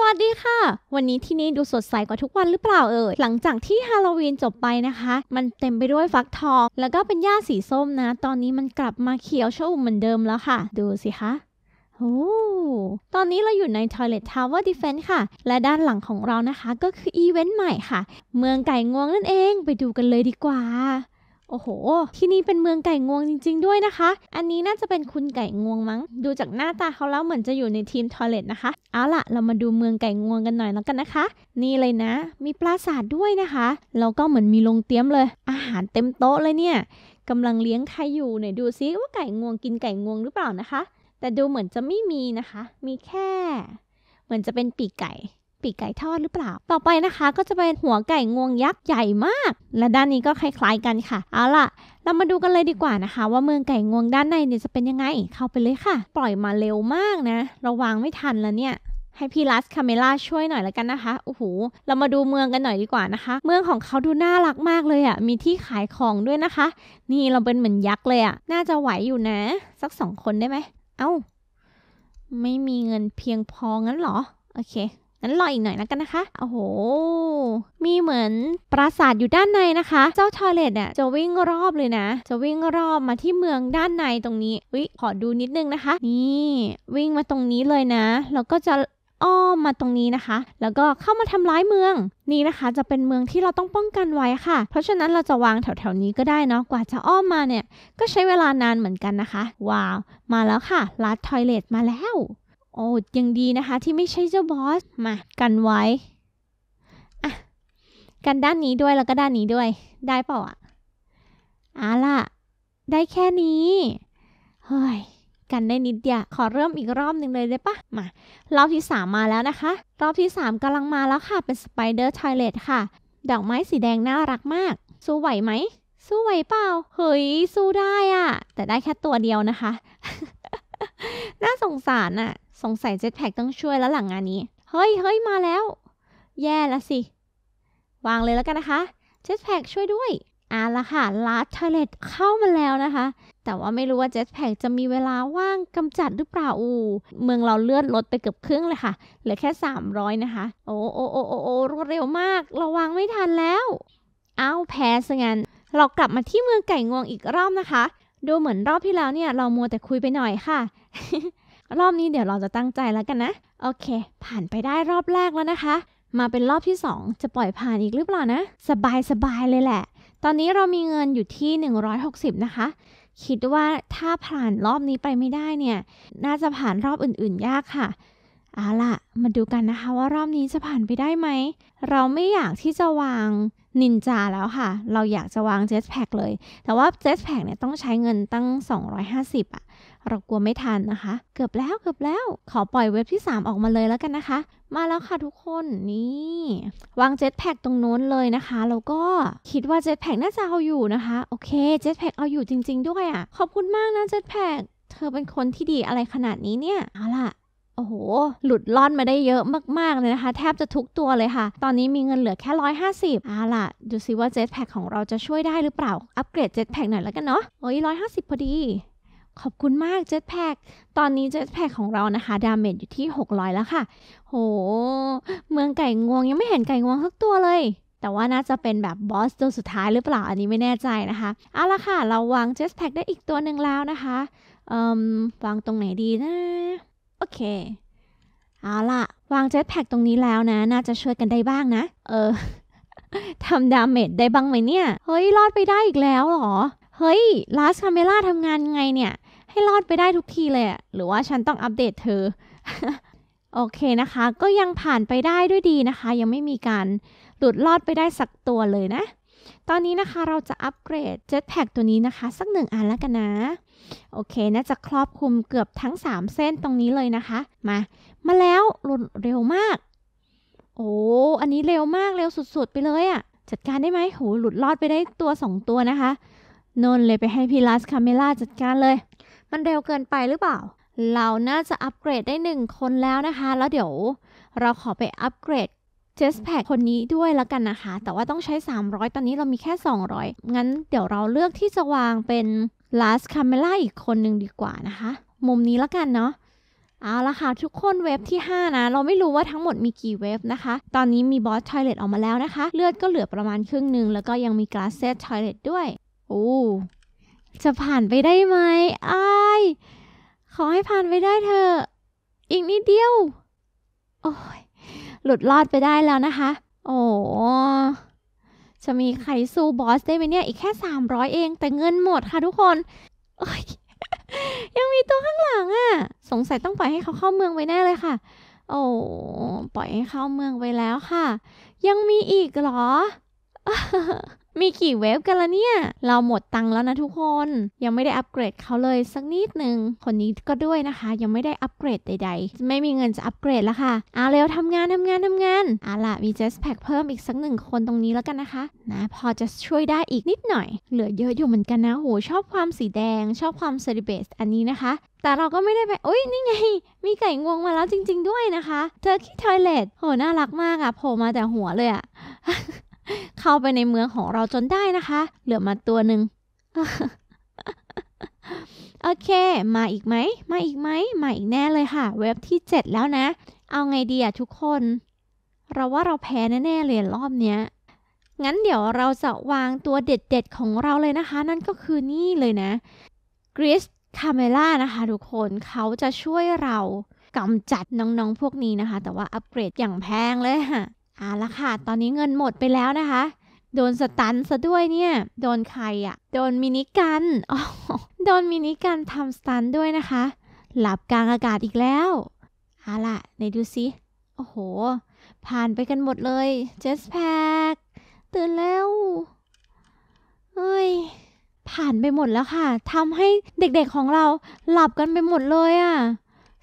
สวัสดีค่ะ วันนี้ที่นี่ดูสดใสกว่าทุกวันหรือเปล่าเอ่ย หลังจากที่ฮาโลวีนจบไปนะคะ มันเต็มไปด้วยฟักทอง แล้วก็เป็นหญ้าสีส้มนะ ตอนนี้มันกลับมาเขียวชอุ่มเหมือนเดิมแล้วค่ะ ดูสิคะโอ้ตอนนี้เราอยู่ใน Toilet Tower Defense ค่ะ และด้านหลังของเรานะคะ ก็คืออีเวนต์ใหม่ค่ะ เมืองไก่งวงนั่นเอง ไปดูกันเลยดีกว่าโอ้โห ที่นี่เป็นเมืองไก่งวงจริง ๆด้วยนะคะ อันนี้น่าจะเป็นคุณไก่งวงมั้ง ดูจากหน้าตาเขาแล้วเหมือนจะอยู่ในทีมทอเลตนะคะเอาล่ะเรามาดูเมืองไก่งวงกันหน่อยแล้ว กันนะคะ นี่เลยนะ มีปราสาทด้วยนะคะ แล้วก็เหมือนมีโรงเตี้ยมเลย อาหารเต็มโต๊ะเลยเนี่ย กำลังเลี้ยงใครอยู่ไหนดูซิว่าไก่งวงกินไก่งวงหรือเปล่านะคะ แต่ดูเหมือนจะไม่มีนะคะ มีแค่ เหมือนจะเป็นปีกไก่ปีกไก่ทอดหรือเปล่า ต่อไปนะคะ ก็จะเป็นหัวไก่งวงยักษ์ใหญ่มาก และด้านนี้ก็คล้ายๆกันค่ะ เอาล่ะเรามาดูกันเลยดีกว่านะคะ ว่าเมืองไก่งวงด้านในเนี่ยจะเป็นยังไง เข้าไปเลยค่ะ ปล่อยมาเร็วมากนะ ระวังไม่ทันแล้วเนี่ย ให้พี่ลัสคาเมล่าช่วยหน่อยแล้วกันนะคะ โอ้โห เรามาดูเมืองกันหน่อยดีกว่านะคะ เมืองของเขาดูน่ารักมากเลยอะ่ะ มีที่ขายของด้วยนะคะ นี่เราเป็นเหมือนยักษ์เลยอะ่ะ น่าจะไหวอยู่นะ สักสองคนได้ไหม เอา้า ไม่มีเงินเพียงพองั้นเหรอ โอเคงั้นรออีกหน่อยแล้วกันนะคะโอ้โห มีเหมือนปราสาท อยู่ด้านในนะคะ เจ้าทอเลตเนี่ยจะวิ่งรอบเลยนะ จะวิ่งรอบมาที่เมืองด้านในตรงนี้วิขอดูนิดนึงนะคะ นี่วิ่งมาตรงนี้เลยนะ แล้วก็จะอ้อมมาตรงนี้นะคะ แล้วก็เข้ามาทำร้ายเมือง นี่นะคะ จะเป็นเมืองที่เราต้องป้องกันไว้ค่ะ เพราะฉะนั้นเราจะวางแถวๆนี้ก็ได้เนาะ กว่าจะอ้อมมาเนี่ย ก็ใช้เวลานานเหมือนกันนะคะ ว้าว มาแล้วค่ะ ลัดทอยเลตมาแล้วโอ้ยังดีนะคะ ที่ไม่ใช่เจ้าบอส มา กันไว้อะกันด้านนี้ด้วยแล้วก็ด้านนี้ด้วย ได้เปล่าอะอาล่ะ ได้แค่นี้เฮ้ยกันได้นิดเดียว ขอเริ่มอีกรอบหนึ่งเลยได้ปะมา รอบที่ 3 มาแล้วนะคะ รอบที่ 3กำลังมาแล้วค่ะเป็นสไปเดอร์ทอยเลตค่ะ ดอกไม้สีแดงน่ารักมาก สู้ไหวไหมสู้ไหวเปล่า เฮ้ยสู้ได้อะแต่ได้แค่ตัวเดียวนะคะน่าสงสารอะสงสัยเจ็ตแพคต้องช่วยแล้วหลังงานนี้ เฮ้ยเฮ้ยมาแล้ว แย่แล้วสิ วางเลยแล้วกันนะคะ เจ็ตแพคช่วยด้วยอ่ะละค่ะ ลาสเทเลตเข้ามาแล้วนะคะ แต่ว่าไม่รู้ว่าเจ็ตแพคจะมีเวลาว่างกำจัดหรือเปล่าอู เมืองเราเลือดลดไปเกือบครึ่งเลยค่ะ เหลือแค่ 300 นะคะ โอ้โอ้โอ้โอ้โอ้รวดเร็วมากระวังไม่ทันแล้วอ้าวแพ้ซะงั้น เรากลับมาที่เมืองไก่งวงอีกรอบนะคะ ดูเหมือนรอบที่แล้วเนี่ย เรามัวแต่คุยไปหน่อยค่ะรอบนี้เดี๋ยวเราจะตั้งใจแล้วกันนะโอเค ผ่านไปได้รอบแรกแล้วนะคะ มาเป็นรอบที่ 2 จะปล่อยผ่านอีกหรือเปล่านะสบายสบายเลยแหละ ตอนนี้เรามีเงินอยู่ที่ 160 นะคะ คิดว่าถ้าผ่านรอบนี้ไปไม่ได้เนี่ย น่าจะผ่านรอบอื่นๆ ยากค่ะเอาล่ะมาดูกันนะคะว่ารอบนี้จะผ่านไปได้ไหมเราไม่อยากที่จะวางนินจาแล้วค่ะ เราอยากจะวางเจสแพคเลย แต่ว่าเจสแพคเนี่ยต้องใช้เงินตั้ง 250อะเรากลัวไม่ทันนะคะ เกือบแล้วเกือบแล้ว ขอปล่อยเว็บที่ 3 ออกมาเลยแล้วกันนะคะ มาแล้วค่ะทุกคน นี่วางเจ็ตแพ็กตรงโน้นเลยนะคะ แล้วก็คิดว่าเจ็ตแพ็กน่าจะเอาอยู่นะคะ โอเค เจ็ตแพ็กเอาอยู่จริงๆ ด้วยอะ่ะ ขอบคุณมากนะเจ็ตแพ็กเธอเป็นคนที่ดีอะไรขนาดนี้เนี่ยเอาล่ะ โอ้โห หลุดล่อนมาได้เยอะมากๆ เลยนะคะ แทบจะทุกตัวเลยค่ะ ตอนนี้มีเงินเหลือแค่ 150อ้าล่ะ ดูซิว่าเจ็ตแพคของเราจะช่วยได้หรือเปล่า อัปเกรดเจ็ตแพคหน่อยแล้วกันเนาะโอ้ย 150 พอดีขอบคุณมาก Jetpack ตอนนี้ Jetpack ของเรานะคะดาเมจอยู่ที่ 600 แล้วค่ะโห เมืองไก่งวงยังไม่เห็นไก่งวงสักตัวเลย แต่ว่าน่าจะเป็นแบบบอสตัวสุดท้ายหรือเปล่า อันนี้ไม่แน่ใจนะคะเอาละค่ะ เราวาง Jetpack ได้อีกตัวหนึ่งแล้วนะคะวางตรงไหนดีนะ โอเคเอาละวาง Jetpack ตรงนี้แล้วนะน่าจะช่วยกันได้บ้างนะ เออทำดาเมจได้บ้างไหมเนี่ยเฮ้ยรอดไปได้อีกแล้วหรอเฮ้ยลาสคาเมล่าทำงานไงเนี่ยให้รอดไปได้ทุกทีเลย หรือว่าฉันต้องอัปเดตเธอ โอเคนะคะ ก็ยังผ่านไปได้ด้วยดีนะคะ ยังไม่มีการหลุดรอดไปได้สักตัวเลยนะ ตอนนี้นะคะเราจะอัปเกรด Jetpack ตัวนี้นะคะ สักหนึ่งอันแล้วกันนะ โอเคน่าจะครอบคลุมเกือบทั้ง 3 เส้นตรงนี้เลยนะคะ มามาแล้วรุดเร็วมาก โอ้อันนี้เร็วมากเร็วสุดๆไปเลยอะ่ะจัดการได้ไหมโหหลุดรอดไปได้ตัว 2 ตัวนะคะนนเลยไปให้พีลัสคาเมล่าจัดการเลยมันเร็วเกินไปหรือเปล่า เราน่าจะอัปเกรดได้ 1 คนแล้วนะคะ แล้วเดี๋ยว เราขอไปอัปเกรดเจสแพคคนนี้ด้วยแล้วกันนะคะ แต่ว่าต้องใช้ 300 ตอนนี้เรามีแค่ 200 งั้นเดี๋ยวเราเลือกที่จะวางเป็นลาสคาเมล่าอีกคนหนึ่งดีกว่านะคะ มุมนี้แล้วกันเนาะ เอาละค่ะทุกคนเว็บที่5นะ เราไม่รู้ว่าทั้งหมดมีกี่เว็บนะคะ ตอนนี้มีบอสทอยเลตออกมาแล้วนะคะ เลือดก็เหลือประมาณครึ่งหนึ่ง แล้วก็ยังมีกลาสเซตทอยเลตด้วย โอ้จะผ่านไปได้ไหมไอ้ขอให้ผ่านไปได้เถอะอีกนิดเดียวโอ้ยหลุดรอดไปได้แล้วนะคะ โอ้จะมีใครสู้บอสได้ไหมเนี่ยอีกแค่300เองแต่เงินหมดค่ะทุกคนยังมีตัวข้างหลังอะ่ะ สงสัยต้องปล่อยให้เขาเข้าเมืองไว้แน่เลยค่ะ โอ้ปล่อยให้เข้าเมืองไว้แล้วค่ะ ยังมีอีกเหรอมีกี่เวฟกันละเนี่ย เราหมดตังค์แล้วนะทุกคน ยังไม่ได้อัปเกรดเขาเลยสักนิดหนึ่ง คนนี้ก็ด้วยนะคะ ยังไม่ได้อัปเกรดใดๆ ไม่มีเงินจะอัปเกรดแล้วค่ะเอาเร็วทำงานทำงานทำงานเอาล่ะมีเจสแพคเพิ่มอีกสักหนึ่งคนตรงนี้แล้วกันนะคะ นะพอจะช่วยได้อีกนิดหน่อย เหลือเยอะอยู่เหมือนกันนะ โหชอบความสีแดงชอบความเซอริเบสอันนี้นะคะ แต่เราก็ไม่ได้ไปโอ้ยนี่ไง มีไก่งวงมาแล้วจริง ๆด้วยนะคะ เธอคิดทอยเลตโหน่ารักมากอะโผล่มาแต่หัวเลยอะเข้าไปในเมืองของเราจนได้นะคะ เหลือมาตัวหนึ่งโอเค มาอีกไหม มาอีกไหมมาอีกแน่เลยค่ะ เว็บที่ 7 แล้วนะ เอาไงดีอะทุกคน เราว่าเราแพ้แน่ๆเลยรอบเนี้ยงั้นเดี๋ยวเราจะวางตัวเด็ดๆ ของเราเลยนะคะ นั่นก็คือนี่เลยนะกริสคาเมล่านะคะทุกคนเขาจะช่วยเรากำจัดน้องๆ พวกนี้นะคะ แต่ว่าอัปเกรดอย่างแพงเลยค่ะเอาละค่ะ ตอนนี้เงินหมดไปแล้วนะคะ โดนสตันซะด้วยเนี่ย โดนใครอะโดนมินิกันออโดนมินิกันทำสตันด้วยนะคะ หลับกลางอากาศอีกแล้วเอาละไหนดูสิโอ้โห ผ่านไปกันหมดเลย เจสแพคตื่นแล้ว เฮ้ย ผ่านไปหมดแล้วค่ะ ทำให้เด็กๆของเราหลับกันไปหมดเลยอะ่ะ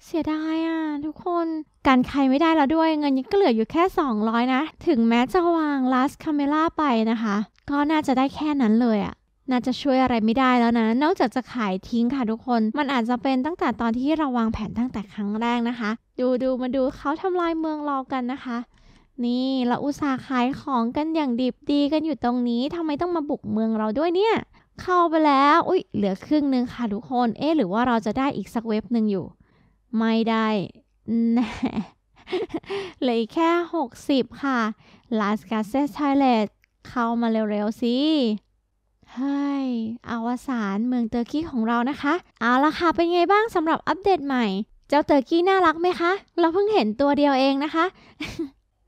เสียดายอ่ะทุกคนการใครไม่ได้แล้วด้วย เงินยังก็เหลืออยู่แค่ 200 นะ ถึงแม้จะวาง last camera ไปนะคะ ก็น่าจะได้แค่นั้นเลยอ่ะน่าจะช่วยอะไรไม่ได้แล้วนะนอกจากจะขายทิ้งค่ะทุกคน มันอาจจะเป็นตั้งแต่ตอนที่เราวางแผนตั้งแต่ครั้งแรกนะคะ ดูดูมาดูเขาทำลายเมืองเรากันนะคะ นี่เราอุตส่าห์ขายของกันอย่างดิบดีกันอยู่ตรงนี้ทำไมต้องมาบุกเมืองเราด้วยเนี่ยเข้าไปแล้วอุ้ยเหลือครึ่งนึงค่ะทุกคนเอ๊หรือว่าเราจะได้อีกสักเว็บหนึ่งอยู่ไม่ได้แน่เลยแค่ 60 ค่ะ Las c a s e t t o i l e t เข้ามาเร็ว ๆ สิ เฮ้ยอวสานเมืองเตอร์กี้ของเรานะคะ เอาละค่ะ เป็นไงบ้างสำหรับอัปเดตใหม่ เจ้าเตอร์กี้น่ารักไหมคะ เราเพิ่งเห็นตัวเดียวเองนะคะ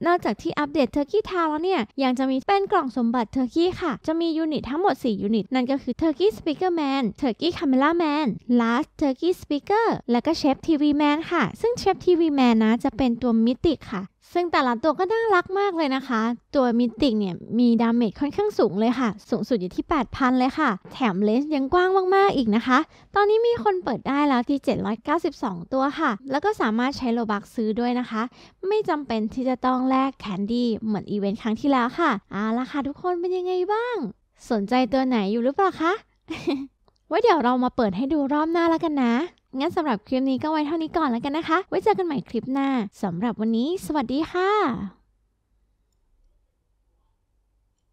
นอกจากที่อัปเดตเทอร์กี้ทาวแล้วเนี่ย ยังจะมีเป็นกล่องสมบัติเทอร์กี้ค่ะ จะมียูนิตทั้งหมด 4 ยูนิต นั่นก็คือเทอร์กี้สปีกเกอร์แมนเทอร์กี้คาเมล่าแมนลาสเทอร์กี้สปีกเกอร์และก็เชฟทีวีแมนค่ะ ซึ่งเชฟทีวีแมนนะ จะเป็นตัวมิติค่ะซึ่งแต่ละตัวก็น่ารักมากเลยนะคะ ตัวมิติกเนี่ยมีดาเมจค่อนข้างสูงเลยค่ะ สูงสุดอยู่ที่8,000เลยค่ะ แถมเลนส์ยังกว้างมากๆอีกนะคะ ตอนนี้มีคนเปิดได้แล้วที่ 792 ตัวค่ะ แล้วก็สามารถใช้โลบักซื้อด้วยนะคะ ไม่จำเป็นที่จะต้องแลกแคนดี้เหมือนอีเวนต์ครั้งที่แล้วค่ะอาละค่ะทุกคนเป็นยังไงบ้าง สนใจตัวไหนอยู่หรือเปล่าคะว่าเดี๋ยวเรามาเปิดให้ดูรอบหน้าแล้วกันนะงั้นสำหรับคลิปนี้ก็ไว้เท่านี้ก่อนแล้วกันนะคะ ไว้เจอกันใหม่คลิปหน้า สำหรับวันนี้สวัสดีค่ะ